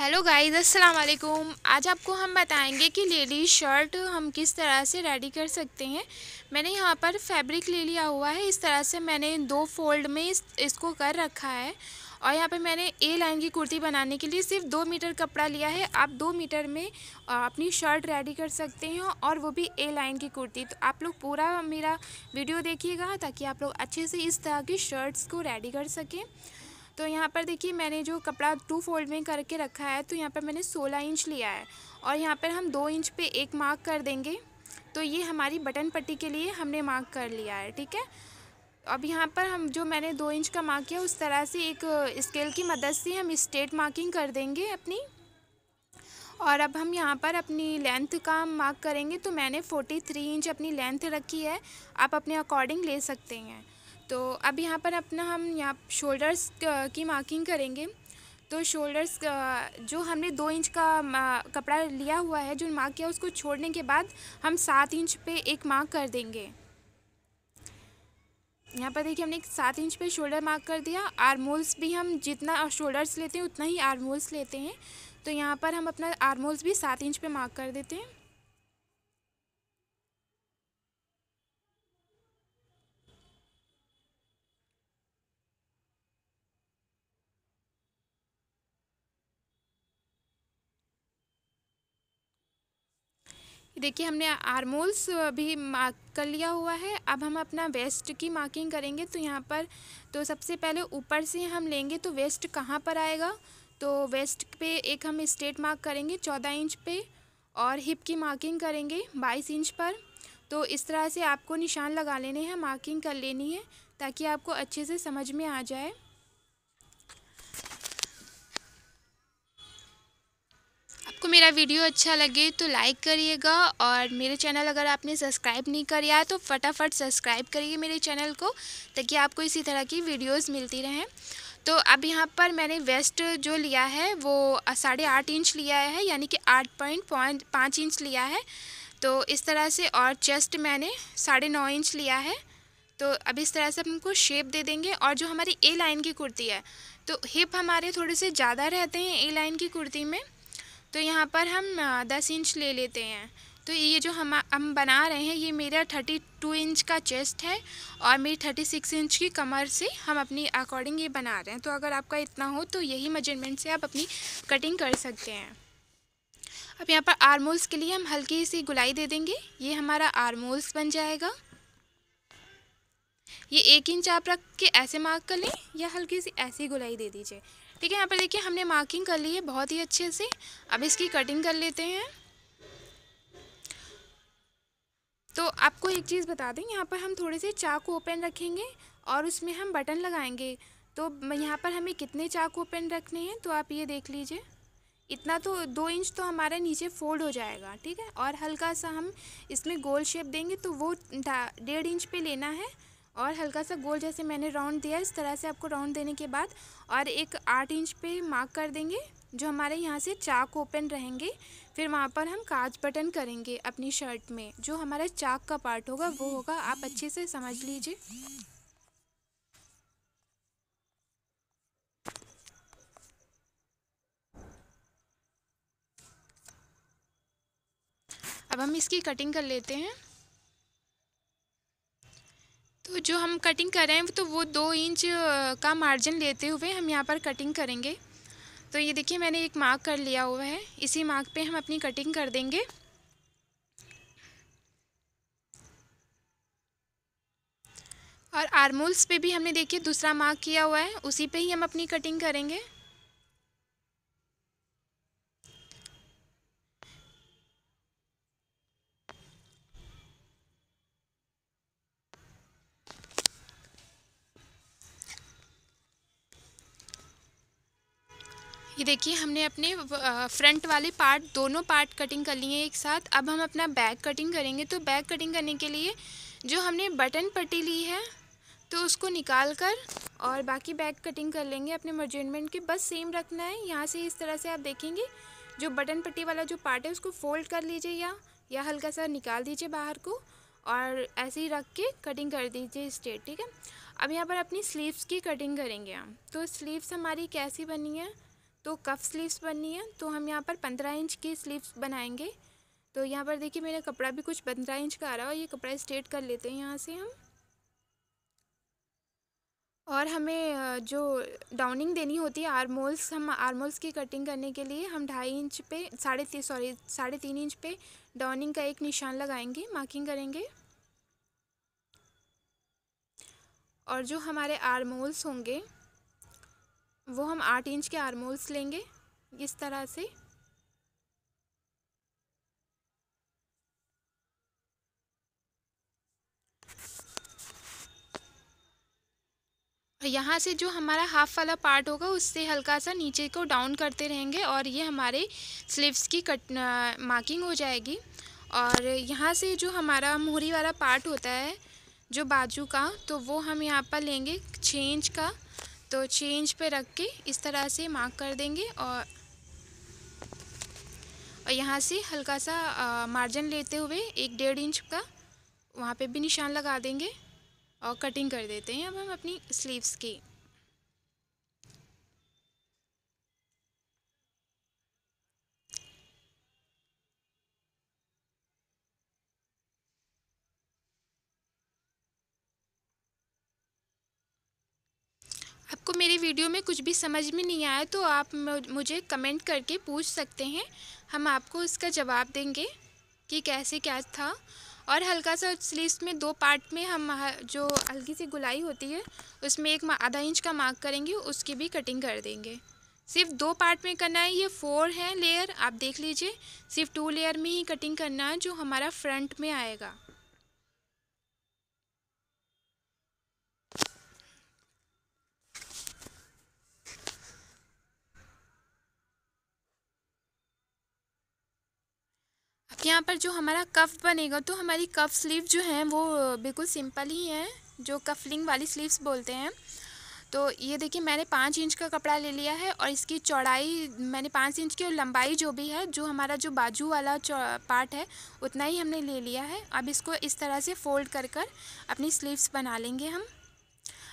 hello guys अस्सलाम वालेकुम आज आपको हम बताएंगे कि लेडीज शर्ट हम किस तरह से रेडी कर सकते हैं मैंने यहाँ पर फैब्रिक ले लिया हुआ है इस तरह से मैंने दो फोल्ड में इस, इसको कर रखा है और यहाँ पे मैंने ए लाइन की कुर्ती बनाने के लिए सिर्फ दो मीटर कपड़ा लिया है आप दो मीटर में अपनी शर्ट रेडी कर सकते हैं और वो भी ए लाइन की कुर्ती तो आप लोग पूरा मेरा वीडियो देखिएगा ताकि आप लोग अच्छे से इस तरह की शर्ट्स को रेडी कर सकें तो यहाँ पर देखिए मैंने जो कपड़ा टू फोल्ड में करके रखा है तो यहाँ पर मैंने सोलह इंच लिया है और यहाँ पर हम दो इंच पे एक मार्क कर देंगे तो ये हमारी बटन पट्टी के लिए हमने मार्क कर लिया है ठीक है अब यहाँ पर हम जो मैंने दो इंच का मार्क किया उस तरह से एक स्केल की मदद से हम स्टेट मार्किंग कर देंगे अपनी और अब हम यहाँ पर अपनी लेंथ का मार्क करेंगे तो मैंने 43 इंच अपनी लेंथ रखी है आप अपने अकॉर्डिंग ले सकते हैं तो अब यहाँ पर अपना हम यहाँ शोल्डर्स की मार्किंग करेंगे तो शोल्डर्स जो हमने दो इंच का कपड़ा लिया हुआ है जो मार्क किया उसको छोड़ने के बाद हम सात इंच पे एक मार्क कर देंगे यहाँ पर देखिए हमने सात इंच पे शोल्डर मार्क कर दिया आर्मोल्स भी हम जितना शोल्डर्स लेते हैं उतना ही आर्मोल्स लेते हैं तो यहाँ पर हम अपना आर्मोल्स भी सात इंच पे मार्क कर देते हैं देखिए हमने आर्मोल्स भी मार्क कर लिया हुआ है अब हम अपना वेस्ट की मार्किंग करेंगे तो यहाँ पर तो सबसे पहले ऊपर से हम लेंगे तो वेस्ट कहाँ पर आएगा तो वेस्ट पे एक हम स्ट्रेट मार्क करेंगे चौदह इंच पे और हिप की मार्किंग करेंगे बाईस इंच पर तो इस तरह से आपको निशान लगा लेने हैं मार्किंग कर लेनी है ताकि आपको अच्छे से समझ में आ जाए आपको मेरा वीडियो अच्छा लगे तो लाइक करिएगा और मेरे चैनल अगर आपने सब्सक्राइब नहीं किया तो फटाफट सब्सक्राइब करिए मेरे चैनल को ताकि आपको इसी तरह की वीडियोस मिलती रहें तो अब यहाँ पर मैंने वेस्ट जो लिया है वो साढ़े आठ इंच लिया है यानी कि आठ पॉइंट पॉइंट पाँच इंच लिया है तो इस तरह से और चेस्ट मैंने साढ़े नौ इंच लिया है तो अब इस तरह से हम हमको शेप दे देंगे और जो हमारी ए लाइन की कुर्ती है तो हिप हमारे थोड़े से ज़्यादा रहते हैं ए लाइन की कुर्ती में तो यहाँ पर हम दस इंच ले लेते हैं तो ये जो हम हम बना रहे हैं ये मेरा थर्टी टू इंच का चेस्ट है और मेरी थर्टी सिक्स इंच की कमर से हम अपनी अकॉर्डिंग ये बना रहे हैं तो अगर आपका इतना हो तो यही मेजरमेंट से आप अपनी कटिंग कर सकते हैं अब यहाँ पर आर्मोल्स के लिए हम हल्की सी गुलाई दे देंगे ये हमारा आर्मोल्स बन जाएगा ये एक इंच आप रख के ऐसे मार्क कर लें या हल्की सी ऐसी गुलाई दे दीजिए ठीक है यहाँ पर देखिए हमने मार्किंग कर ली है बहुत ही अच्छे से अब इसकी कटिंग कर लेते हैं तो आपको एक चीज़ बता दें यहाँ पर हम थोड़े से चाकू ओपन रखेंगे और उसमें हम बटन लगाएंगे तो यहाँ पर हमें कितने चाकू ओपन रखने हैं तो आप ये देख लीजिए इतना तो दो इंच तो हमारा नीचे फोल्ड हो जाएगा ठीक है और हल्का सा हम इसमें गोल शेप देंगे तो वो डेढ़ इंच पे लेना है और हल्का सा गोल जैसे मैंने राउंड दिया इस तरह से आपको राउंड देने के बाद और एक आठ इंच पे मार्क कर देंगे जो हमारे यहाँ से चाक ओपन रहेंगे फिर वहाँ पर हम काज बटन करेंगे अपनी शर्ट में जो हमारा चाक का पार्ट होगा वो होगा आप अच्छे से समझ लीजिए अब हम इसकी कटिंग कर लेते हैं जो हम कटिंग कर रहे हैं तो वो दो इंच का मार्जिन लेते हुए हम यहाँ पर कटिंग करेंगे तो ये देखिए मैंने एक मार्क कर लिया हुआ है इसी मार्क पे हम अपनी कटिंग कर देंगे और आर्मोल्स पे भी हमने देखिए दूसरा मार्क किया हुआ है उसी पे ही हम अपनी कटिंग करेंगे ये देखिए हमने अपने फ्रंट वाले पार्ट दोनों पार्ट कटिंग कर लिए एक साथ अब हम अपना बैक कटिंग करेंगे तो बैक कटिंग करने के लिए जो हमने बटन पट्टी ली है तो उसको निकाल कर और बाकी बैक कटिंग कर लेंगे अपने मर्जेंटमेंट के बस सेम रखना है यहाँ से इस तरह से आप देखेंगे जो बटन पट्टी वाला जो पार्ट है उसको फोल्ड कर लीजिए या या हल्का सा निकाल दीजिए बाहर को और ऐसे ही रख के कटिंग कर दीजिए स्ट्रेट ठीक है अब यहाँ पर अपनी स्लीव्स की कटिंग करेंगे हम तो स्लीव्स हमारी कैसी बनी है तो कफ स्लीव्स बननी है तो हम यहाँ पर पंद्रह इंच की स्लीव्स बनाएंगे तो यहाँ पर देखिए मेरा कपड़ा भी कुछ पंद्रह इंच का आ रहा है ये कपड़ा स्ट्रेट कर लेते हैं यहाँ से हम और हमें जो डाउनिंग देनी होती है आर्मोल्स हम आर्मोल्स की कटिंग करने के लिए हम ढाई इंच पे साढ़े तीन सॉरी साढ़े तीन इंच पे डाउनिंग का एक निशान लगाएंगे मार्किंग करेंगे और जो हमारे आर्मोल्स होंगे वो हम आठ इंच के आर्मोल्स लेंगे इस तरह से यहाँ से जो हमारा हाफ वाला पार्ट होगा उससे हल्का सा नीचे को डाउन करते रहेंगे और ये हमारे स्लीव्स की कट मार्किंग हो जाएगी और यहाँ से जो हमारा मोहरी वाला पार्ट होता है जो बाजू का तो वो हम यहाँ पर लेंगे छः इंच का तो चेंज पे रख के इस तरह से मार्क कर देंगे और और यहाँ से हल्का सा मार्जिन लेते हुए एक डेढ़ इंच का वहाँ पे भी निशान लगा देंगे और कटिंग कर देते हैं अब हम अपनी स्लीव्स की आपको मेरी वीडियो में कुछ भी समझ में नहीं आया तो आप मुझे कमेंट करके पूछ सकते हैं हम आपको इसका जवाब देंगे कि कैसे क्या था और हल्का सा स्लीव्स में दो पार्ट में हम जो हल्की सी गुलाई होती है उसमें एक आधा इंच का मार्क करेंगे उसकी भी कटिंग कर देंगे सिर्फ दो पार्ट में करना है ये फोर है लेयर आप देख लीजिए सिर्फ टू लेयर में ही कटिंग करना है जो हमारा फ्रंट में आएगा यहाँ पर जो हमारा कफ बनेगा तो हमारी कफ स्लीव जो है वो बिल्कुल सिंपल ही है जो कफलिंग वाली स्लीव्स बोलते हैं तो ये देखिए मैंने पाँच इंच का कपड़ा ले लिया है और इसकी चौड़ाई मैंने पाँच इंच की और लंबाई जो भी है जो हमारा जो बाजू वाला पार्ट है उतना ही हमने ले लिया है अब इसको इस तरह से फोल्ड कर कर अपनी स्लीव्स बना लेंगे हम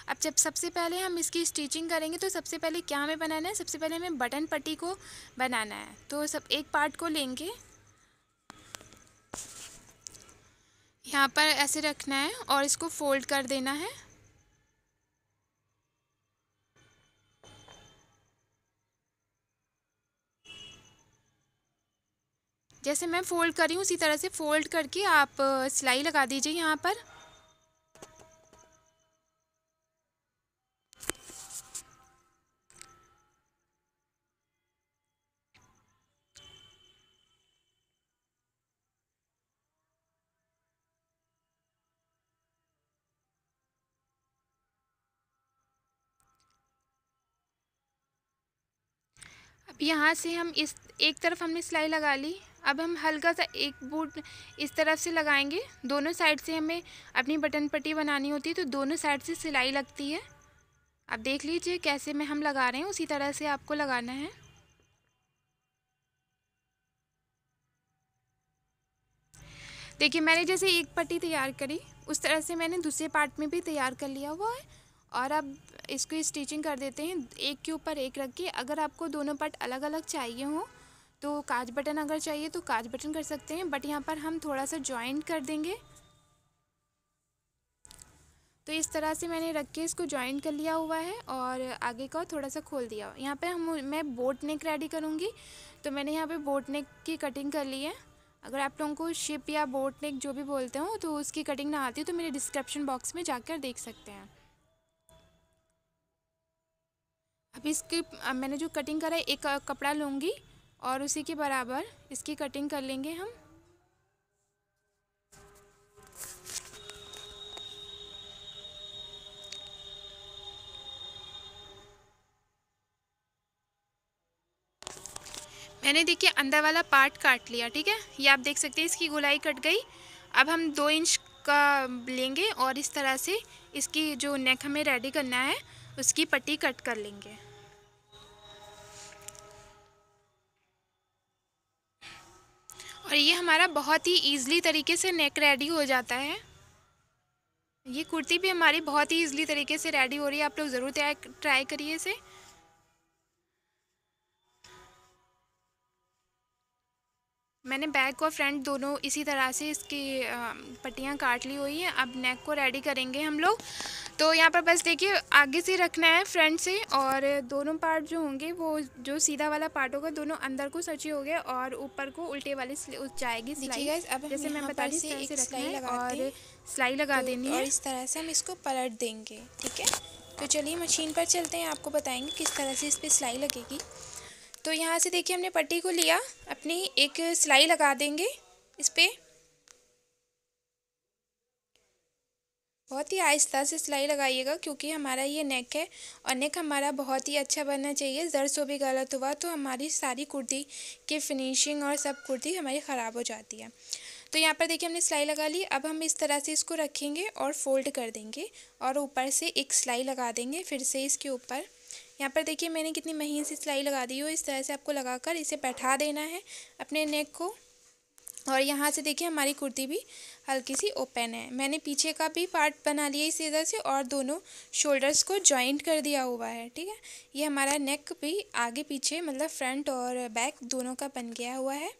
अब जब सबसे पहले हम इसकी स्टिचिंग करेंगे तो सबसे पहले क्या हमें बनाना है सबसे पहले हमें बटन पट्टी को बनाना है तो सब एक पार्ट को लेंगे यहाँ पर ऐसे रखना है और इसको फोल्ड कर देना है जैसे मैं फ़ोल्ड कर रही हूँ उसी तरह से फ़ोल्ड करके आप सिलाई लगा दीजिए यहाँ पर अब यहाँ से हम इस एक तरफ हमने सिलाई लगा ली अब हम हल्का सा एक बूट इस तरफ से लगाएंगे दोनों साइड से हमें अपनी बटन पट्टी बनानी होती है तो दोनों साइड से सिलाई लगती है आप देख लीजिए कैसे में हम लगा रहे हैं उसी तरह से आपको लगाना है देखिए मैंने जैसे एक पट्टी तैयार करी उस तरह से मैंने दूसरे पार्ट में भी तैयार कर लिया हुआ है और अब इसको स्टिचिंग कर देते हैं एक के ऊपर एक रख के अगर आपको दोनों पार्ट अलग अलग चाहिए हों तो काज बटन अगर चाहिए तो काज बटन कर सकते हैं बट यहाँ पर हम थोड़ा सा ज्वाइंट कर देंगे तो इस तरह से मैंने रख के इसको ज्वाइंट कर लिया हुआ है और आगे का थोड़ा सा खोल दिया यहाँ पे हम मैं बोट नेक रेडी करूँगी तो मैंने यहाँ पे बोट नेक की कटिंग कर ली है अगर आप लोगों को शिप या बोट नेक जो भी बोलते हो तो उसकी कटिंग ना आती तो मेरे डिस्क्रिप्शन बॉक्स में जाकर देख सकते हैं अब इसकी मैंने जो कटिंग करा है एक कपड़ा लूँगी और उसी के बराबर इसकी कटिंग कर लेंगे हम मैंने देखिए अंदर वाला पार्ट काट लिया ठीक है ये आप देख सकते हैं इसकी गोलाई कट गई अब हम दो इंच का लेंगे और इस तरह से इसकी जो नेक हमें रेडी करना है उसकी पट्टी कट कर लेंगे और ये हमारा बहुत ही ईजली तरीके से नेक रेडी हो जाता है ये कुर्ती भी हमारी बहुत ही ईजली तरीके से रेडी हो रही है आप लोग ज़रूर ट्राई करिए इसे मैंने बैक और फ्रंट दोनों इसी तरह से इसकी पट्टियाँ काट ली हुई हैं अब नेक को रेडी करेंगे हम लोग तो यहाँ पर बस देखिए आगे से रखना है फ्रंट से और दोनों पार्ट जो होंगे वो जो सीधा वाला पार्ट होगा दोनों अंदर को सची हो गया और ऊपर को उल्टे वाले जाएगी स्लाइड अब जैसे मैं बता रही तरह रखना और सिलाई लगा तो देनी है और इस तरह से हम इसको पलट देंगे ठीक है तो चलिए मशीन पर चलते हैं आपको बताएंगे किस तरह से इस पर सिलाई लगेगी तो यहाँ से देखिए हमने पट्टी को लिया अपनी एक सिलाई लगा देंगे इस पर बहुत ही आहिस्ता से सिलाई लगाइएगा क्योंकि हमारा ये नेक है और नेक हमारा बहुत ही अच्छा बनना चाहिए ज़र सो भी गलत हुआ तो हमारी सारी कुर्ती की फिनिशिंग और सब कुर्ती हमारी ख़राब हो जाती है तो यहाँ पर देखिए हमने सिलाई लगा ली अब हम इस तरह से इसको रखेंगे और फोल्ड कर देंगे और ऊपर से एक सिलाई लगा देंगे फिर से इसके ऊपर यहाँ पर देखिए मैंने कितनी महीन सी सिलाई लगा दी हो इस तरह से आपको लगाकर इसे बैठा देना है अपने नेक को और यहाँ से देखिए हमारी कुर्ती भी हल्की सी ओपन है मैंने पीछे का भी पार्ट बना लिया इसी तरह से और दोनों शोल्डर्स को जॉइंट कर दिया हुआ है ठीक है ये हमारा नेक भी आगे पीछे मतलब फ्रंट और बैक दोनों का बन गया हुआ है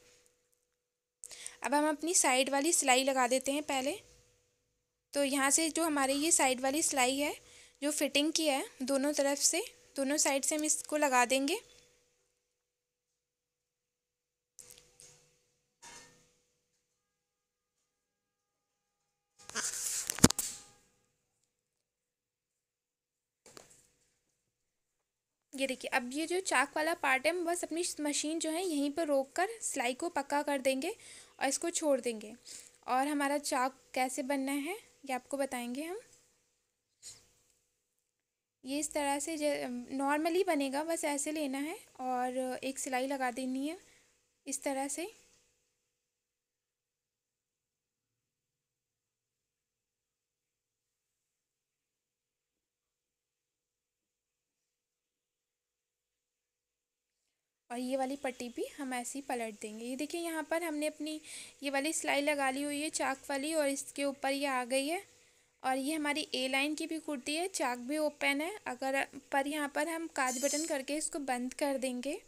अब हम अपनी साइड वाली सिलाई लगा देते हैं पहले तो यहाँ से जो हमारे ये साइड वाली सिलाई है जो फिटिंग की है दोनों तरफ से दोनों साइड से हम इसको लगा देंगे ये देखिए अब ये जो चाक वाला पार्ट है हम बस अपनी मशीन जो है यहीं पर रोक कर सिलाई को पक्का कर देंगे और इसको छोड़ देंगे और हमारा चाक कैसे बनना है ये आपको बताएंगे हम ये इस तरह से नॉर्मली बनेगा बस ऐसे लेना है और एक सिलाई लगा देनी है इस तरह से और ये वाली पट्टी भी हम ऐसे ही पलट देंगे ये देखिए यहाँ पर हमने अपनी ये वाली सिलाई लगा ली हुई है चाक वाली और इसके ऊपर ये आ गई है और ये हमारी ए लाइन की भी कुर्ती है चाक भी ओपन है अगर पर यहाँ पर हम काज बटन करके इसको बंद कर देंगे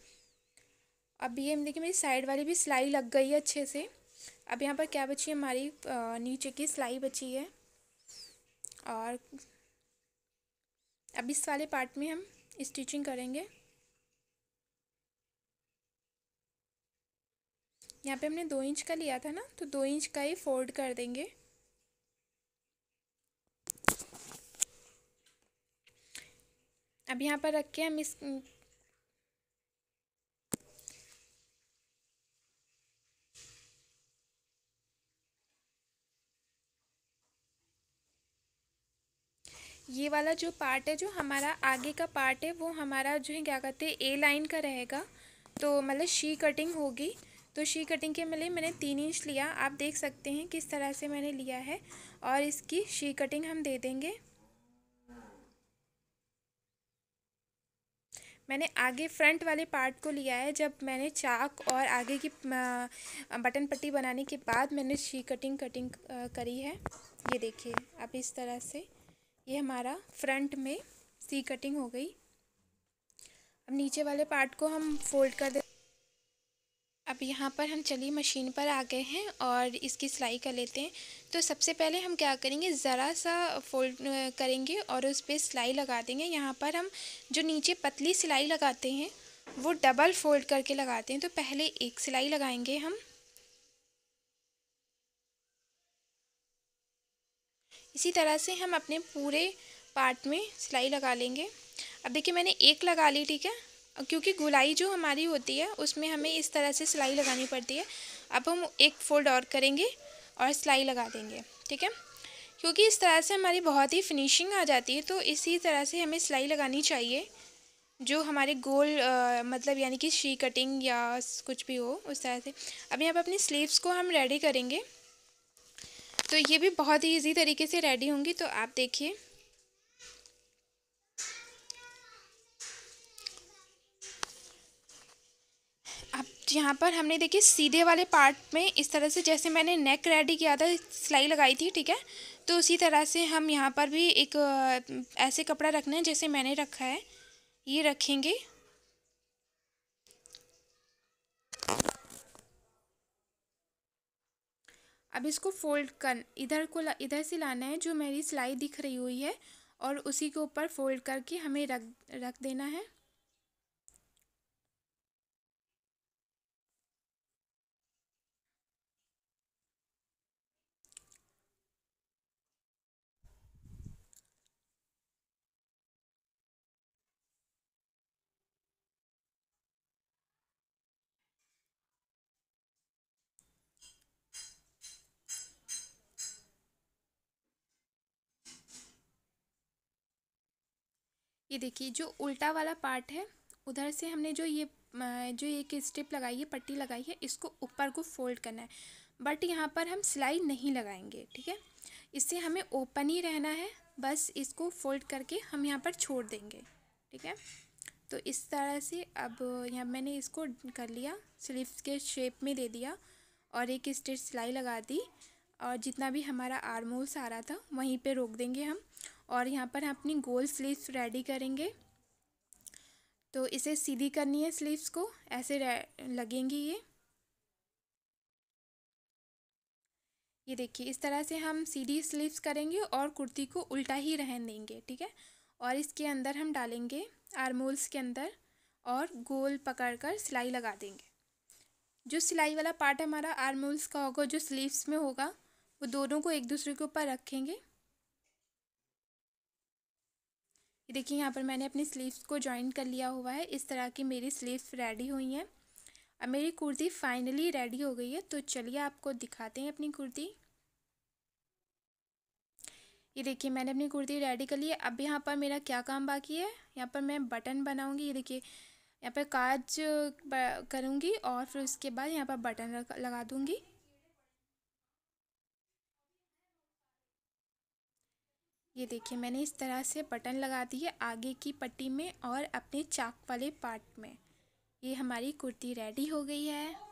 अब ये देखिए मेरी साइड वाली भी सिलाई लग गई है अच्छे से अब यहाँ पर क्या बची है हमारी नीचे की सिलाई बची है और अब इस वाले पार्ट में हम स्टिचिंग करेंगे यहाँ पे हमने दो इंच का लिया था ना तो दो इंच का ही फोल्ड कर देंगे अब यहाँ पर रख के हम इस ये वाला जो पार्ट है जो हमारा आगे का पार्ट है वो हमारा जो है क्या कहते हैं ए लाइन का रहेगा तो मतलब शी कटिंग होगी तो शी कटिंग के मतलब मैंने तीन इंच लिया आप देख सकते हैं किस तरह से मैंने लिया है और इसकी शी कटिंग हम दे देंगे मैंने आगे फ्रंट वाले पार्ट को लिया है जब मैंने चाक और आगे की बटन पट्टी बनाने के बाद मैंने शी कटिंग कटिंग करी है ये देखिए अब इस तरह से ये हमारा फ्रंट में सी कटिंग हो गई अब नीचे वाले पार्ट को हम फोल्ड कर दे अब यहाँ पर हम चली मशीन पर आ गए हैं और इसकी सिलाई कर लेते हैं तो सबसे पहले हम क्या करेंगे ज़रा सा फोल्ड करेंगे और उस पर सिलाई लगा देंगे यहाँ पर हम जो नीचे पतली सिलाई लगाते हैं वो डबल फोल्ड करके लगाते हैं तो पहले एक सिलाई लगाएंगे हम इसी तरह से हम अपने पूरे पार्ट में सिलाई लगा लेंगे अब देखिए मैंने एक लगा ली ठीक है क्योंकि गुलाई जो हमारी होती है उसमें हमें इस तरह से सिलाई लगानी पड़ती है अब हम एक फोल्ड और करेंगे और सिलाई लगा देंगे ठीक है क्योंकि इस तरह से हमारी बहुत ही फिनिशिंग आ जाती है तो इसी तरह से हमें सिलाई लगानी चाहिए जो हमारे गोल आ, मतलब यानी कि शी कटिंग या कुछ भी हो उस तरह से अब यहाँ पर अपनी स्लीव्स को हम रेडी करेंगे तो ये भी बहुत ही ईजी तरीके से रेडी होंगी तो आप देखिए यहाँ पर हमने देखिए सीधे वाले पार्ट में इस तरह से जैसे मैंने नेक रेडी किया था सिलाई लगाई थी ठीक है तो उसी तरह से हम यहाँ पर भी एक ऐसे कपड़ा रखना है जैसे मैंने रखा है ये रखेंगे अब इसको फोल्ड कर इधर को इधर से लाना है जो मेरी सिलाई दिख रही हुई है और उसी के ऊपर फोल्ड करके हमें रख रख देना है ये देखिए जो उल्टा वाला पार्ट है उधर से हमने जो ये जो एक स्टेप लगाई है पट्टी लगाई है इसको ऊपर को फोल्ड करना है बट यहाँ पर हम सिलाई नहीं लगाएंगे ठीक है इससे हमें ओपन ही रहना है बस इसको फोल्ड करके हम यहाँ पर छोड़ देंगे ठीक है तो इस तरह से अब यहाँ मैंने इसको कर लिया स्लीव के शेप में दे दिया और एक स्टेट सिलाई लगा दी और जितना भी हमारा आर्मोल्स आ रहा था वहीं पर रोक देंगे हम और यहाँ पर हम अपनी गोल स्लीव्स रेडी करेंगे तो इसे सीधी करनी है स्लीव्स को ऐसे लगेंगी ये ये देखिए इस तरह से हम सीधी स्लीव्स करेंगे और कुर्ती को उल्टा ही रहन देंगे ठीक है और इसके अंदर हम डालेंगे आरमोल्स के अंदर और गोल पकड़कर सिलाई लगा देंगे जो सिलाई वाला पार्ट हमारा आर्मोल्स का होगा जो स्लीव्स में होगा वो दोनों को एक दूसरे के ऊपर रखेंगे देखिए यहाँ पर मैंने अपनी स्लीव्स को ज्वाइन कर लिया हुआ है इस तरह की मेरी स्लीव्स रेडी हुई हैं अब मेरी कुर्ती फाइनली रेडी हो गई है तो चलिए आपको दिखाते हैं अपनी कुर्ती ये देखिए मैंने अपनी कुर्ती रेडी कर ली है अब यहाँ पर मेरा क्या काम बाकी है यहाँ पर मैं बटन बनाऊँगी ये देखिए यहाँ पर काज करूँगी और फिर उसके बाद यहाँ पर बटन लगा दूँगी ये देखिए मैंने इस तरह से बटन लगा दिए आगे की पट्टी में और अपने चाक वाले पार्ट में ये हमारी कुर्ती रेडी हो गई है